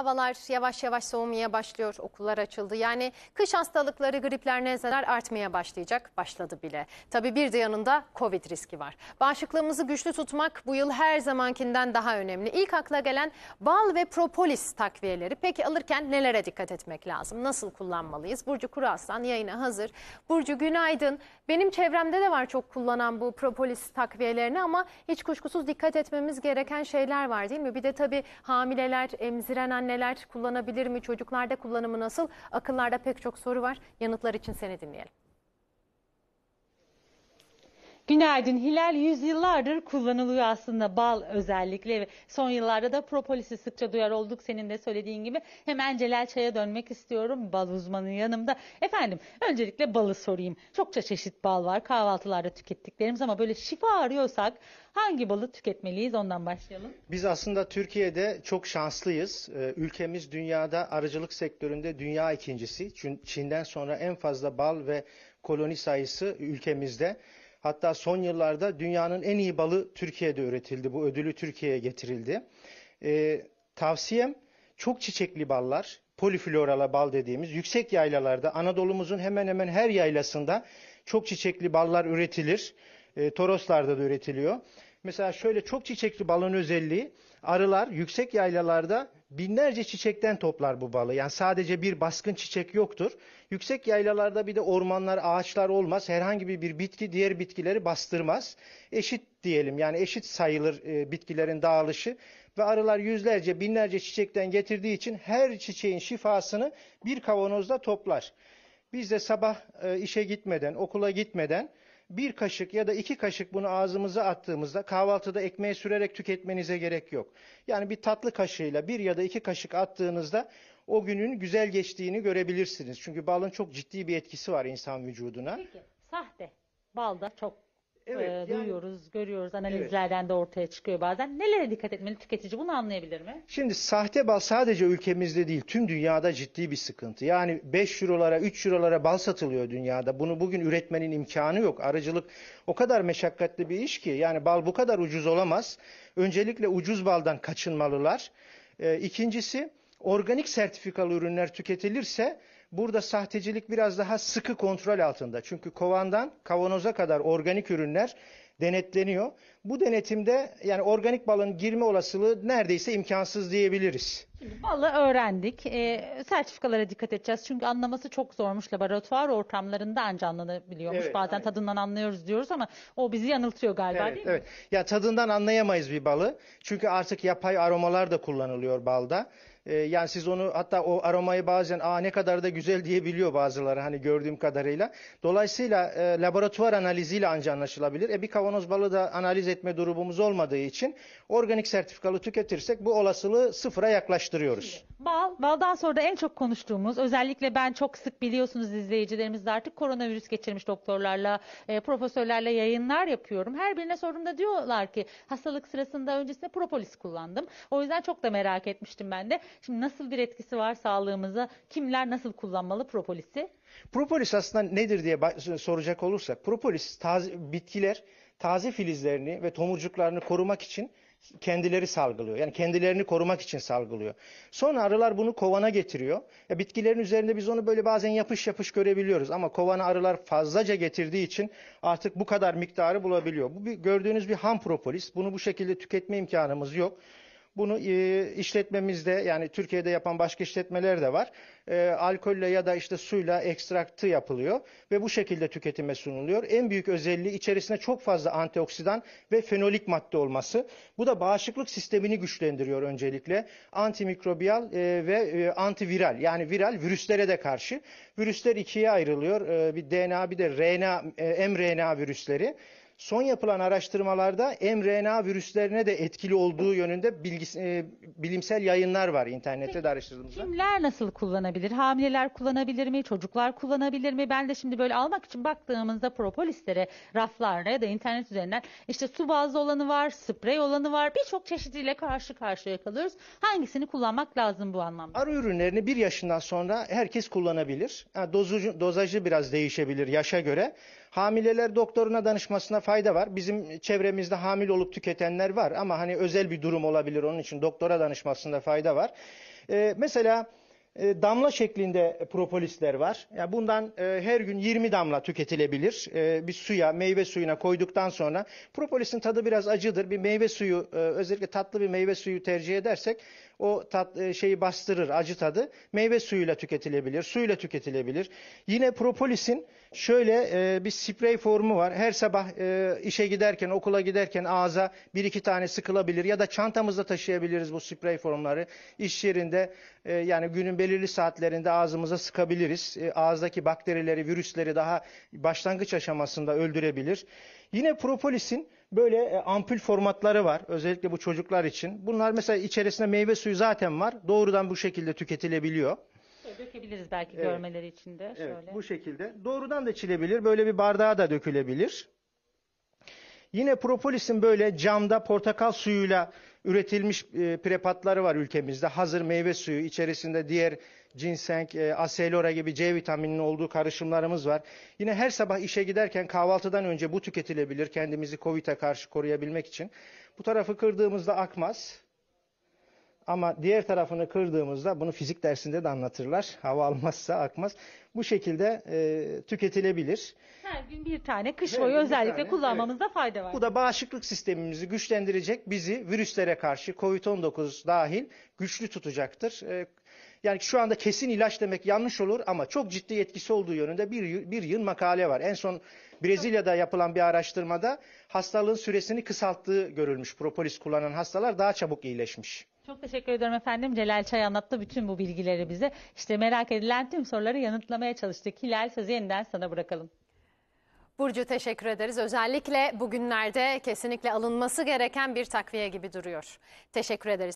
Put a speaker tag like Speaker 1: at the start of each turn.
Speaker 1: Havalar yavaş yavaş soğumaya başlıyor, okullar açıldı. Yani kış hastalıkları, gripler, nezleler artmaya başlayacak, başladı bile. Tabii bir de yanında Covid riski var. Bağışıklığımızı güçlü tutmak bu yıl her zamankinden daha önemli. İlk akla gelen bal ve propolis takviyeleri. Peki alırken nelere dikkat etmek lazım? Nasıl kullanmalıyız? Burcu Kuraslan yayına hazır. Burcu günaydın. Benim çevremde de var çok kullanan bu propolis takviyelerini ama hiç kuşkusuz dikkat etmemiz gereken şeyler var değil mi? Bir de tabii hamileler, emziren anneler anneler kullanabilir mi? Çocuklarda kullanımı nasıl? Akıllarda pek çok soru var. Yanıtlar için seni dinleyelim. Günaydın. Hilal yüzyıllardır kullanılıyor aslında bal özellikle son yıllarda da propolisi sıkça duyar olduk senin de söylediğin gibi. Hemen Celal Çay'a dönmek istiyorum. Bal uzmanı yanımda. Efendim öncelikle balı sorayım. Çokça çeşit bal var kahvaltılarda tükettiklerimiz ama böyle şifa arıyorsak hangi balı tüketmeliyiz ondan başlayalım.
Speaker 2: Biz aslında Türkiye'de çok şanslıyız. Ee, ülkemiz dünyada arıcılık sektöründe dünya ikincisi. Çin'den sonra en fazla bal ve koloni sayısı ülkemizde. Hatta son yıllarda dünyanın en iyi balı Türkiye'de üretildi. Bu ödülü Türkiye'ye getirildi. E, tavsiyem çok çiçekli ballar, poliflorala bal dediğimiz yüksek yaylalarda Anadolu'muzun hemen hemen her yaylasında çok çiçekli ballar üretilir. E, Toroslarda da üretiliyor. Mesela şöyle çok çiçekli balın özelliği arılar yüksek yaylalarda binlerce çiçekten toplar bu balı. Yani sadece bir baskın çiçek yoktur. Yüksek yaylalarda bir de ormanlar, ağaçlar olmaz. Herhangi bir bitki diğer bitkileri bastırmaz. Eşit diyelim yani eşit sayılır e, bitkilerin dağılışı ve arılar yüzlerce, binlerce çiçekten getirdiği için her çiçeğin şifasını bir kavanozda toplar. Biz de sabah e, işe gitmeden, okula gitmeden bir kaşık ya da iki kaşık bunu ağzımıza attığımızda kahvaltıda ekmeğe sürerek tüketmenize gerek yok. Yani bir tatlı kaşığıyla bir ya da iki kaşık attığınızda o günün güzel geçtiğini görebilirsiniz. Çünkü balın çok ciddi bir etkisi var insan vücuduna. Peki
Speaker 1: sahte bal çok Evet, e, yani, duyuyoruz, görüyoruz. Analizlerden evet. de ortaya çıkıyor bazen. Nelere dikkat etmeli tüketici? Bunu anlayabilir mi?
Speaker 2: Şimdi sahte bal sadece ülkemizde değil, tüm dünyada ciddi bir sıkıntı. Yani 5 eurolara, 3 eurolara bal satılıyor dünyada. Bunu bugün üretmenin imkanı yok. Arıcılık o kadar meşakkatli bir iş ki yani bal bu kadar ucuz olamaz. Öncelikle ucuz baldan kaçınmalılar. E, ikincisi organik sertifikalı ürünler tüketilirse Burada sahtecilik biraz daha sıkı kontrol altında. Çünkü kovandan kavanoza kadar organik ürünler denetleniyor. Bu denetimde yani organik balın girme olasılığı neredeyse imkansız diyebiliriz.
Speaker 1: Balı öğrendik. E, sertifikalara dikkat edeceğiz. Çünkü anlaması çok zormuş. Laboratuvar ortamlarında anca anlanabiliyormuş. Evet, Bazen aynen. tadından anlıyoruz diyoruz ama o bizi yanıltıyor galiba evet, değil evet. mi?
Speaker 2: Evet. Ya tadından anlayamayız bir balı. Çünkü artık yapay aromalar da kullanılıyor balda. Ee, yani siz onu hatta o aromayı bazen aa ne kadar da güzel diyebiliyor bazıları hani gördüğüm kadarıyla. Dolayısıyla e, laboratuvar analiziyle ancak anlaşılabilir. E bir kavanoz balı da analiz etme durumumuz olmadığı için organik sertifikalı tüketirsek bu olasılığı sıfıra yaklaştırıyoruz.
Speaker 1: Bal, baldan sonra da en çok konuştuğumuz özellikle ben çok sık biliyorsunuz izleyicilerimiz de artık koronavirüs geçirmiş doktorlarla, e, profesörlerle yayınlar yapıyorum. Her birine sorumda diyorlar ki hastalık sırasında öncesinde propolis kullandım. O yüzden çok da merak etmiştim ben de. Şimdi nasıl bir etkisi var sağlığımıza? Kimler nasıl kullanmalı propolisi?
Speaker 2: Propolis aslında nedir diye soracak olursak, propolis taze, bitkiler taze filizlerini ve tomurcuklarını korumak için kendileri salgılıyor. Yani kendilerini korumak için salgılıyor. Sonra arılar bunu kovana getiriyor. Ya e, bitkilerin üzerinde biz onu böyle bazen yapış yapış görebiliyoruz ama kovana arılar fazlaca getirdiği için artık bu kadar miktarı bulabiliyor. Bu bir, gördüğünüz bir ham propolis. Bunu bu şekilde tüketme imkanımız yok. Bunu e, işletmemizde yani Türkiye'de yapan başka işletmeler de var. E, alkolle ya da işte suyla ekstraktı yapılıyor ve bu şekilde tüketime sunuluyor. En büyük özelliği içerisinde çok fazla antioksidan ve fenolik madde olması. Bu da bağışıklık sistemini güçlendiriyor öncelikle. Antimikrobiyal e, ve e, antiviral yani viral virüslere de karşı. Virüsler ikiye ayrılıyor. E, bir DNA bir de RNA, e, mRNA virüsleri. Son yapılan araştırmalarda mRNA virüslerine de etkili olduğu yönünde bilgi, e, bilimsel yayınlar var internette de araştırdığımızda.
Speaker 1: Kimler nasıl kullanabilir? Hamileler kullanabilir mi? Çocuklar kullanabilir mi? Ben de şimdi böyle almak için baktığımızda propolislere, raflarına ya da internet üzerinden işte su bazlı olanı var, sprey olanı var. Birçok çeşidiyle karşı karşıya kalıyoruz. Hangisini kullanmak
Speaker 2: lazım bu anlamda? Arı ürünlerini bir yaşından sonra herkes kullanabilir. Yani dozu, dozajı biraz değişebilir yaşa göre. Hamileler doktoruna danışmasına fayda var. Bizim çevremizde hamile olup tüketenler var ama hani özel bir durum olabilir onun için doktora danışmasında fayda var. Ee, mesela e, damla şeklinde propolisler var. Yani bundan e, her gün 20 damla tüketilebilir. E, bir suya, meyve suyuna koyduktan sonra propolisin tadı biraz acıdır. Bir meyve suyu, özellikle tatlı bir meyve suyu tercih edersek o tat, e, şeyi bastırır, acı tadı. Meyve suyuyla tüketilebilir, suyla tüketilebilir. Yine propolisin şöyle e, bir sprey formu var. Her sabah e, işe giderken, okula giderken ağza bir iki tane sıkılabilir ya da çantamızda taşıyabiliriz bu sprey formları. İş yerinde e, yani günün belirli saatlerinde ağzımıza sıkabiliriz. E, ağızdaki bakterileri, virüsleri daha başlangıç aşamasında öldürebilir. Yine propolisin Böyle e, ampul formatları var özellikle bu çocuklar için. Bunlar mesela içerisinde meyve suyu zaten var. Doğrudan bu şekilde tüketilebiliyor.
Speaker 1: Dökebiliriz belki Evet. görmeleri için de. Şöyle.
Speaker 2: Evet, bu şekilde. Doğrudan da içilebilir. Böyle bir bardağa da dökülebilir. Yine propolisin böyle camda portakal suyuyla üretilmiş e, prepatları var ülkemizde. Hazır meyve suyu içerisinde diğer ginseng, e, aselora gibi C vitamininin olduğu karışımlarımız var. Yine her sabah işe giderken kahvaltıdan önce bu tüketilebilir kendimizi COVID'e karşı koruyabilmek için. Bu tarafı kırdığımızda akmaz. Ama diğer tarafını kırdığımızda bunu fizik dersinde de anlatırlar. Hava almazsa akmaz. Bu şekilde e, tüketilebilir.
Speaker 1: Her gün bir tane kış boyu gün özellikle tane, kullanmamızda fayda var. Bu
Speaker 2: da bağışıklık sistemimizi güçlendirecek, bizi virüslere karşı COVID-19 dahil güçlü tutacaktır. E, yani şu anda kesin ilaç demek yanlış olur ama çok ciddi etkisi olduğu yönünde bir, bir yıl makale var. En son Brezilya'da yapılan bir araştırmada hastalığın süresini kısalttığı görülmüş. Propolis kullanan hastalar daha çabuk iyileşmiş.
Speaker 1: Çok teşekkür ederim efendim. Celal Çay anlattı bütün bu bilgileri bize. İşte merak edilen tüm soruları yanıtlamaya çalıştık. Hilal sözü yeniden sana bırakalım. Burcu teşekkür ederiz. Özellikle bugünlerde kesinlikle alınması gereken bir takviye gibi duruyor. Teşekkür ederiz.